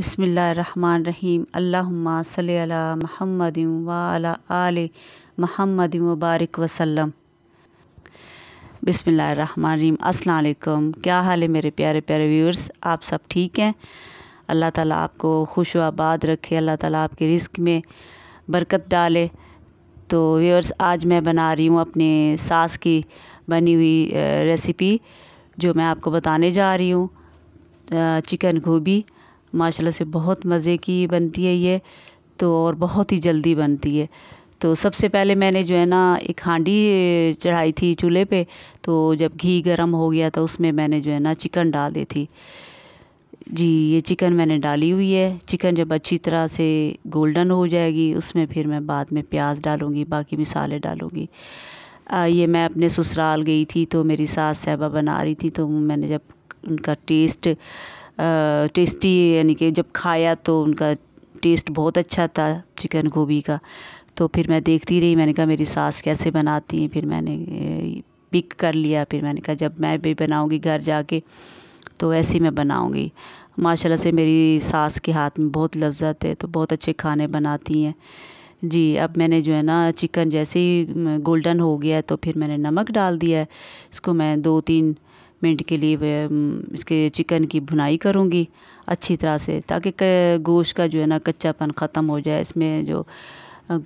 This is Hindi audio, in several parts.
बसमीम अल्लाम सल महमद वाल आल महमद मुबारक वसल्लम बसमीम अस्सलाम क्या हाल है मेरे प्यारे प्यारे व्यूअर्स आप सब ठीक हैं अल्लाह ताला आपको खुश आबाद रखे अल्लाह ताला आपके रिस्क में बरकत डाले तो व्यूअर्स आज मैं बना रही हूँ अपने सास की बनी हुई रेसिपी जो मैं आपको बताने जा रही हूँ चिकन गोभी माशाल्लाह से बहुत मज़े की बनती है ये तो और बहुत ही जल्दी बनती है तो सबसे पहले मैंने जो है ना एक हांडी चढ़ाई थी चूल्हे पे तो जब घी गर्म हो गया तो उसमें मैंने जो है ना चिकन डाल दी थी जी ये चिकन मैंने डाली हुई है चिकन जब अच्छी तरह से गोल्डन हो जाएगी उसमें फिर मैं बाद में प्याज डालूँगी बाकी मिसाले डालूँगी ये मैं अपने ससुराल गई थी तो मेरी सास साहबा बना रही थी तो मैंने जब उनका टेस्ट टेस्टी यानी कि जब खाया तो उनका टेस्ट बहुत अच्छा था चिकन गोभी का तो फिर मैं देखती रही मैंने कहा मेरी सास कैसे बनाती हैं फिर मैंने पिक कर लिया फिर मैंने कहा जब मैं भी बनाऊँगी घर जाके तो ऐसे ही मैं बनाऊँगी माशाल्लाह से मेरी सास के हाथ में बहुत लज्जत है तो बहुत अच्छे खाने बनाती हैं जी अब मैंने जो है ना चिकन जैसे ही गोल्डन हो गया तो फिर मैंने नमक डाल दिया है इसको मैं दो तीन मिनट के लिए इसके चिकन की भुनाई करूँगी अच्छी तरह से ताकि गोश्त का जो है ना कच्चापन ख़त्म हो जाए इसमें जो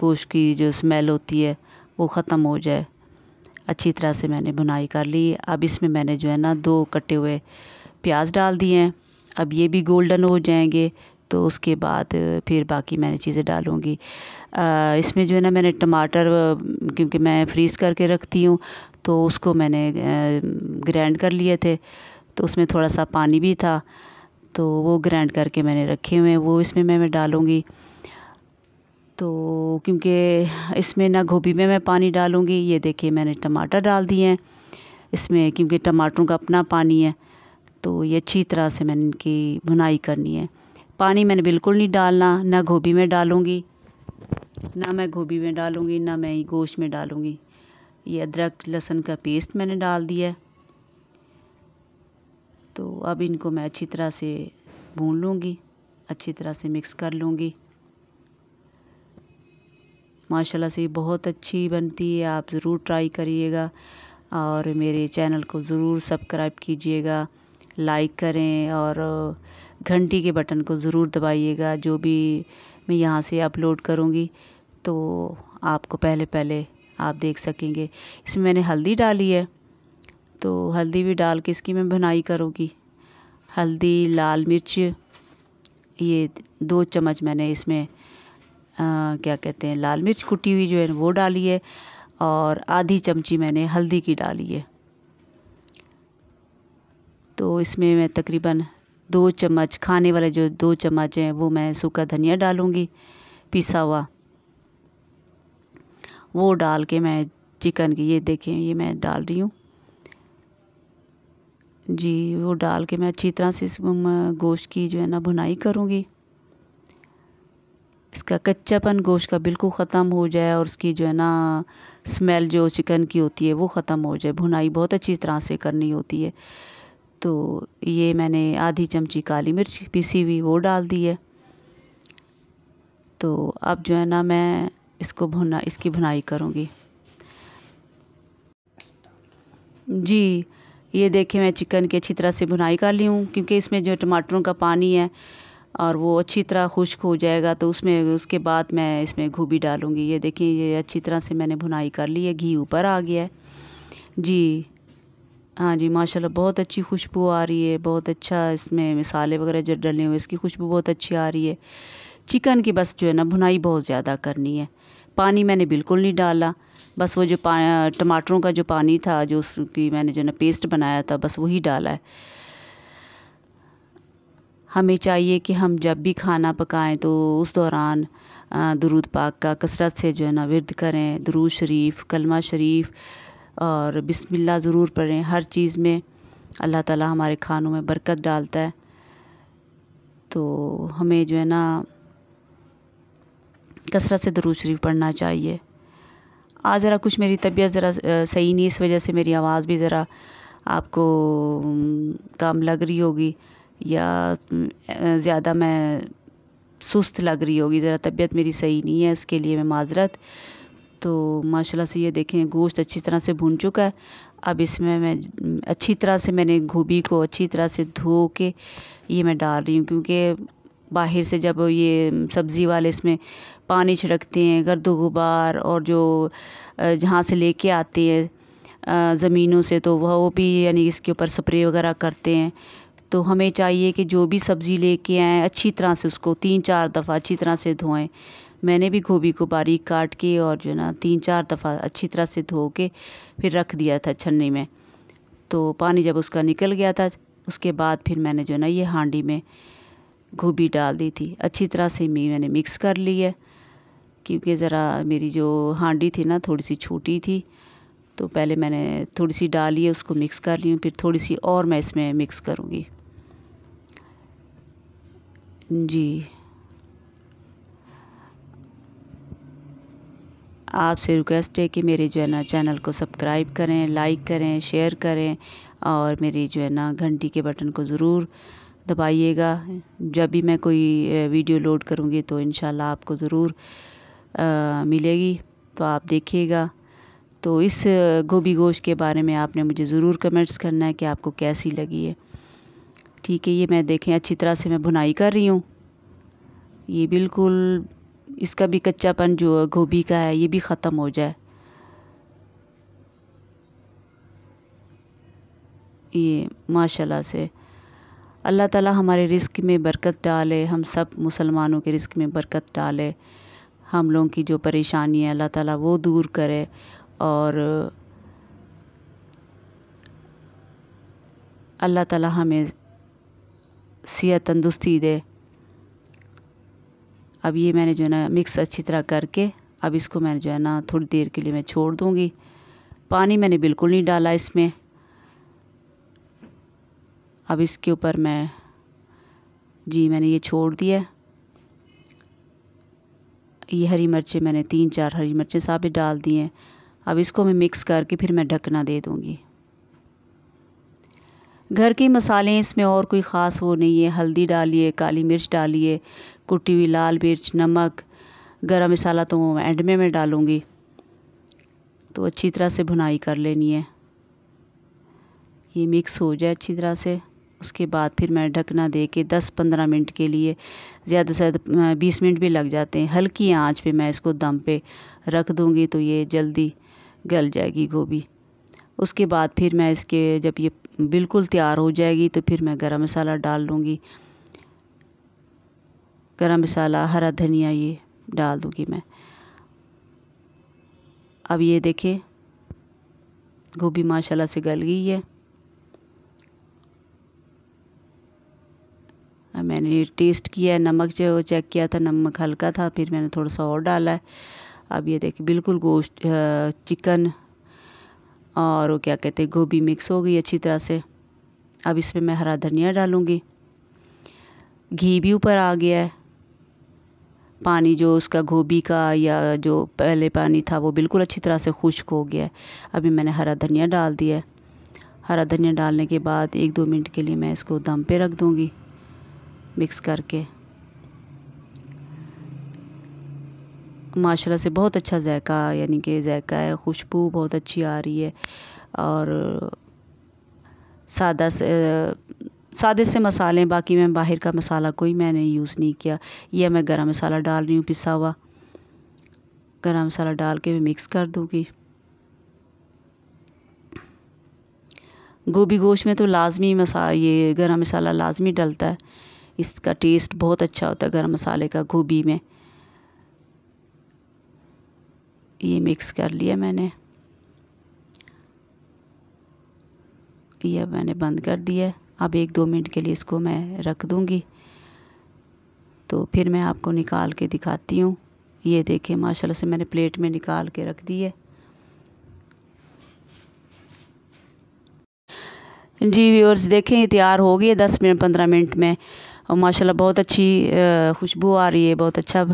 गोश्त की जो स्मेल होती है वो ख़त्म हो जाए अच्छी तरह से मैंने भुनाई कर ली अब इसमें मैंने जो है ना दो कटे हुए प्याज डाल दिए हैं अब ये भी गोल्डन हो जाएंगे तो उसके बाद फिर बाकी मैंने चीज़ें डालूँगी इसमें जो है ना मैंने टमाटर क्योंकि मैं फ्रीज़ करके रखती हूँ तो उसको मैंने ग्रैंड कर लिए थे तो उसमें थोड़ा सा पानी भी था तो वो ग्रैंड करके मैंने रखे हुए हैं वो इसमें मैं मैं डालूँगी तो क्योंकि इसमें ना गोभी में मैं पानी डालूँगी ये देखिए मैंने टमाटर डाल दिए हैं इसमें क्योंकि टमाटरों का अपना पानी है तो ये अच्छी तरह से मैंने इनकी भुनाई करनी है पानी मैंने बिल्कुल नहीं डालना ना गोभी में डालूँगी ना मैं गोभी में डालूँगी ना मैं गोश्त में डालूँगी ये अदरक लहसुन का पेस्ट मैंने डाल दिया तो अब इनको मैं अच्छी तरह से भून लूँगी अच्छी तरह से मिक्स कर लूँगी माशाल्लाह से बहुत अच्छी बनती है आप ज़रूर ट्राई करिएगा और मेरे चैनल को ज़रूर सब्सक्राइब कीजिएगा लाइक करें और घंटी के बटन को ज़रूर दबाइएगा जो भी मैं यहाँ से अपलोड करूँगी तो आपको पहले पहले आप देख सकेंगे इसमें मैंने हल्दी डाली है तो हल्दी भी डाल के इसकी मैं बनाई करूँगी हल्दी लाल मिर्च ये दो चम्मच मैंने इसमें आ, क्या कहते हैं लाल मिर्च कुटी हुई जो है वो डाली है और आधी चमची मैंने हल्दी की डाली है तो इसमें मैं तकरीबन दो चम्मच खाने वाले जो दो चम्मच हैं वो मैं सूखा धनिया डालूँगी पिसा हुआ वो डाल के मैं चिकन की ये देखें ये मैं डाल रही हूँ जी वो डाल के मैं अच्छी तरह से इस गोश्त की जो है ना भुनाई करूँगी इसका कच्चापन गोश्त का बिल्कुल ख़त्म हो जाए और उसकी जो है ना स्मेल जो चिकन की होती है वो ख़त्म हो जाए भुनाई बहुत अच्छी तरह से करनी होती है तो ये मैंने आधी चमची काली मिर्च पीसी हुई वो डाल दी है तो अब जो है ना मैं इसको भुना इसकी भुनाई करूँगी जी ये देखिए मैं चिकन की अच्छी तरह से भुनाई कर ली हूँ क्योंकि इसमें जो टमाटरों का पानी है और वो अच्छी तरह खुश्क हो जाएगा तो उसमें उसके बाद मैं इसमें घूबी डालूँगी ये देखिए ये अच्छी तरह से मैंने भुनाई कर ली है घी ऊपर आ गया है जी हाँ जी माशाल्लाह बहुत अच्छी खुशबू आ रही है बहुत अच्छा इसमें मिसाले वगैरह जो डले हुए इसकी खुशबू बहुत अच्छी आ रही है चिकन की बस जो है ना भुनाई बहुत ज़्यादा करनी है पानी मैंने बिल्कुल नहीं डाला बस वो जो पा टमाटरों का जो पानी था जो उसकी मैंने जो ना पेस्ट बनाया था बस वही डाला है हमें चाहिए कि हम जब भी खाना पकाएं तो उस दौरान दरूद पाक का कसरत से जो है ना विरद करें दरूद शरीफ कलमा शरीफ और बिस्मिल्लाह ज़रूर पढ़ें हर चीज़ में अल्लाह ताला हमारे खानों में बरकत डालता है तो हमें जो है ना कसरत से दरूद शरीफ पढ़ना चाहिए आज ज़रा कुछ मेरी तबीयत ज़रा सही नहीं इस वजह से मेरी आवाज़ भी ज़रा आपको कम लग रही होगी या ज़्यादा मैं सुस्त लग रही होगी ज़रा तबीयत मेरी सही नहीं है इसके लिए मैं माजरत तो माशाल्लाह से ये देखें गोश्त अच्छी तरह से भून चुका है अब इसमें मैं अच्छी तरह से मैंने गोभी को अच्छी तरह से धो के ये मैं डाल रही हूँ क्योंकि बाहर से जब ये सब्ज़ी वाले इसमें पानी छिड़कते हैं गर्द गुबार और जो जहाँ से लेके आते हैं ज़मीनों से तो वह वो भी यानी इसके ऊपर स्प्रे वगैरह करते हैं तो हमें चाहिए कि जो भी सब्ज़ी लेके आएँ अच्छी तरह से उसको तीन चार दफ़ा अच्छी तरह से धोएं मैंने भी गोभी को बारीक काट के और जो ना तीन चार दफ़ा अच्छी तरह से धो के फिर रख दिया था छन्नी में तो पानी जब उसका निकल गया था उसके बाद फिर मैंने जो ना ये हांडी में गोभी डाल दी थी अच्छी तरह से मी मैंने मिक्स कर ली है क्योंकि ज़रा मेरी जो हांडी थी ना थोड़ी सी छोटी थी तो पहले मैंने थोड़ी सी डाली है उसको मिक्स कर ली फिर थोड़ी सी और मैं इसमें मिक्स करूँगी जी आपसे रिक्वेस्ट है कि मेरे जो है ना चैनल को सब्सक्राइब करें लाइक करें शेयर करें और मेरी जो है ना घंटी के बटन को ज़रूर दबाइएगा जब भी मैं कोई वीडियो लोड करूँगी तो इन आपको ज़रूर मिलेगी तो आप देखिएगा तो इस गोभी गोश के बारे में आपने मुझे ज़रूर कमेंट्स करना है कि आपको कैसी लगी है ठीक है ये मैं देखें अच्छी तरह से मैं भुनाई कर रही हूँ ये बिल्कुल इसका भी कच्चापन जो गोभी का है ये भी ख़त्म हो जाए ये माशाल्लाह से अल्लाह ताला हमारे रिस्क में बरकत डाले हम सब मुसलमानों के रिस्क में बरकत डाले हम लोगों की जो परेशानी है अल्लाह ताला वो दूर करे और अल्लाह ताला हमें सिया तंदुरुस्ती दे अब ये मैंने जो है ना मिक्स अच्छी तरह करके अब इसको मैंने जो है ना थोड़ी देर के लिए मैं छोड़ दूँगी पानी मैंने बिल्कुल नहीं डाला इसमें अब इसके ऊपर मैं जी मैंने ये छोड़ दिया ये हरी मिर्चें मैंने तीन चार हरी मिर्चें साबित डाल दी हैं अब इसको मैं मिक्स करके फिर मैं ढकना दे दूँगी घर के मसाले इसमें और कोई ख़ास वो नहीं है हल्दी डालिए काली मिर्च डालिए कुटी हुई लाल मिर्च नमक गरम मसाला तो एंड में मैं डालूँगी तो अच्छी तरह से भुनाई कर लेनी है ये मिक्स हो जाए अच्छी तरह से उसके बाद फिर मैं ढकना दे के दस पंद्रह मिनट के लिए ज़्यादा से ज़्यादा बीस मिनट भी लग जाते हैं हल्की आंच पे मैं इसको दम पे रख दूँगी तो ये जल्दी गल जाएगी गोभी उसके बाद फिर मैं इसके जब ये बिल्कुल तैयार हो जाएगी तो फिर मैं गरम मसाला डाल लूँगी गरम मसाला हरा धनिया ये डाल दूँगी मैं अब ये देखें गोभी माशाल्लाह से गल गई है फिर टेस्ट किया नमक जो चेक किया था नमक हल्का था फिर मैंने थोड़ा सा और डाला है अब ये देखिए बिल्कुल गोश्त चिकन और वो क्या कहते हैं गोभी मिक्स हो गई अच्छी तरह से अब इसमें मैं हरा धनिया डालूँगी घी भी ऊपर आ गया है पानी जो उसका गोभी का या जो पहले पानी था वो बिल्कुल अच्छी तरह से खुश्क हो गया है अभी मैंने हरा धनिया डाल दिया है हरा धनिया डालने के बाद एक दो मिनट के लिए मैं इसको दम पे रख दूँगी मिक्स करके माशाल्लाह से बहुत अच्छा जायका यानी कि जायका है खुशबू बहुत अच्छी आ रही है और सादा से सादे से मसाले बाकी मैं बाहर का मसाला कोई मैंने यूज़ नहीं किया यह मैं गरम मसाला डाल रही हूँ पिसा हुआ गरम मसाला डाल के मैं मिक्स कर दूँगी गोभी गोश्त में तो लाजमी मसा ये गरम मसाला लाजमी डलता है इसका टेस्ट बहुत अच्छा होता है गर्म मसाले का गोभी में ये मिक्स कर लिया मैंने ये मैंने बंद कर दिया अब एक दो मिनट के लिए इसको मैं रख दूँगी तो फिर मैं आपको निकाल के दिखाती हूँ ये देखें माशाल्लाह से मैंने प्लेट में निकाल के रख दिए जी व्यूअर्स देखें ये तैयार हो गई है दस मिनट पंद्रह मिनट में और माशाल्लाह बहुत अच्छी खुशबू आ रही है बहुत अच्छा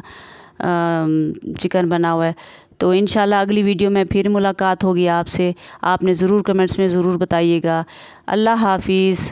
चिकन बना हुआ है तो इन अगली वीडियो में फिर मुलाकात होगी आपसे आपने ज़रूर कमेंट्स में ज़रूर बताइएगा अल्लाह हाफिज़